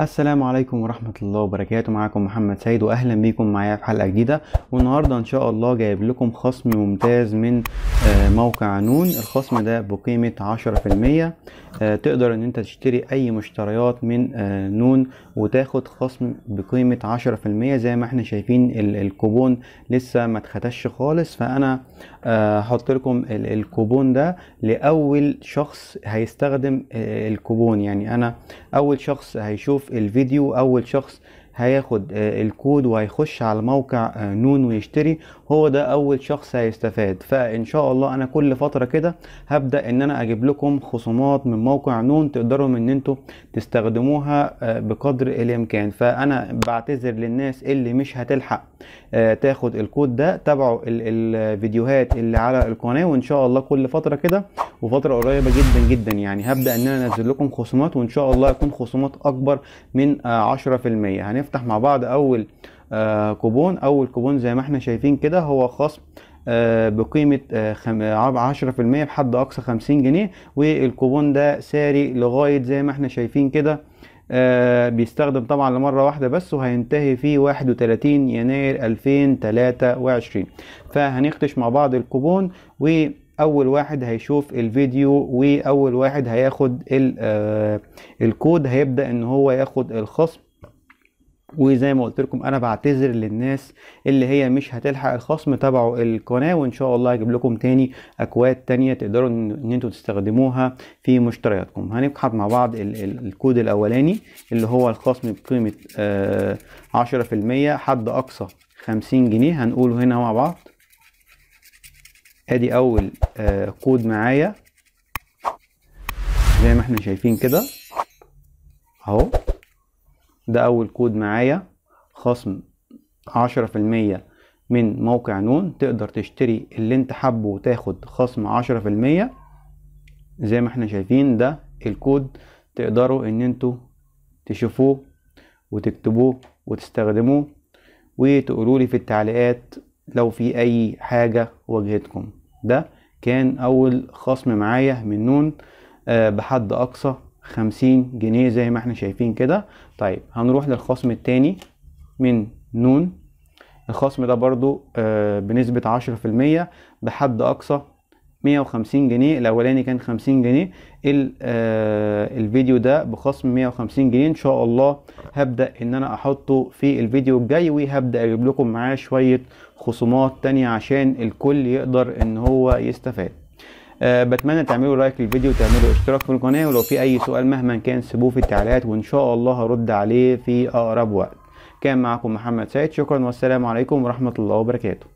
السلام عليكم ورحمة الله وبركاته معكم محمد سيد وأهلا بيكم معايا في حلقة جديدة والنهاردة إن شاء الله جايب لكم خصم ممتاز من آه، موقع نون الخصم ده بقيمة عشرة في المية آه، تقدر إن أنت تشتري أي مشتريات من آه، نون وتاخد خصم بقيمة عشرة في المية زي ما احنا شايفين الكوبون لسه ما اتختش خالص فأنا هحط لكم الكوبون ده لأول شخص هيستخدم الكوبون يعني أنا أول شخص هيشوف الفيديو اول شخص هياخد آه، الكود وهيخش على موقع آه، نون ويشتري هو ده اول شخص هيستفاد فان شاء الله انا كل فتره كده هبدا ان انا اجيب لكم خصومات من موقع نون تقدروا ان انتوا تستخدموها آه، بقدر الامكان فانا بعتذر للناس اللي مش هتلحق تاخد الكود ده تابعوا الفيديوهات اللي على القناه وان شاء الله كل فتره كده وفتره قريبه جدا جدا يعني هبدا ان انا انزل لكم خصومات وان شاء الله يكون خصومات اكبر من 10% هنفتح هنفتح مع بعض اول آه كوبون اول كوبون زي ما احنا شايفين كده هو خصم آه بقيمة آه، عشرة في المية بحد أقصى خمسين جنيه والكوبون ده ساري لغاية زي ما احنا شايفين كده آه بيستخدم طبعا لمرة واحدة بس وهينتهي في 31 يناير 2023 فهنختش مع بعض الكوبون و اول واحد هيشوف الفيديو واول واحد هياخد آه، الكود هيبدا ان هو ياخد الخصم وزي ما قلت لكم انا بعتذر للناس اللي هي مش هتلحق الخصم تابعوا القناه وان شاء الله هجيب لكم تاني اكواد تانية تقدروا ان انتوا تستخدموها في مشترياتكم هنبحث مع بعض ال ال الكود الاولاني اللي هو الخصم بقيمه آه 10% حد اقصى 50 جنيه هنقوله هنا مع بعض ادي اول آه كود معايا زي ما احنا شايفين كده اهو ده اول كود معايا خصم عشرة في المية من موقع نون تقدر تشتري اللي انت حابه وتاخد خصم عشرة في المية زي ما احنا شايفين ده الكود تقدروا ان انتوا تشوفوه وتكتبوه وتستخدموه وتقولوا لي في التعليقات لو في اي حاجة واجهتكم ده كان اول خصم معايا من نون آه، بحد اقصى خمسين جنيه زي ما احنا شايفين كده طيب هنروح للخصم التاني من نون الخصم ده برضو آه بنسبة عشرة في المية بحد أقصى مية وخمسين جنيه الأولاني كان خمسين جنيه آه الفيديو ده بخصم مية وخمسين جنيه إن شاء الله هبدأ إن أنا أحطه في الفيديو الجاي وهبدأ أجيب لكم معاه شوية خصومات تانية عشان الكل يقدر إن هو يستفاد آه، بتمنى تعملوا لايك للفيديو وتعملوا اشتراك في القناه ولو في اي سؤال مهما كان سيبوه في التعليقات وان شاء الله هرد عليه في اقرب وقت كان معكم محمد سيد شكرا والسلام عليكم ورحمه الله وبركاته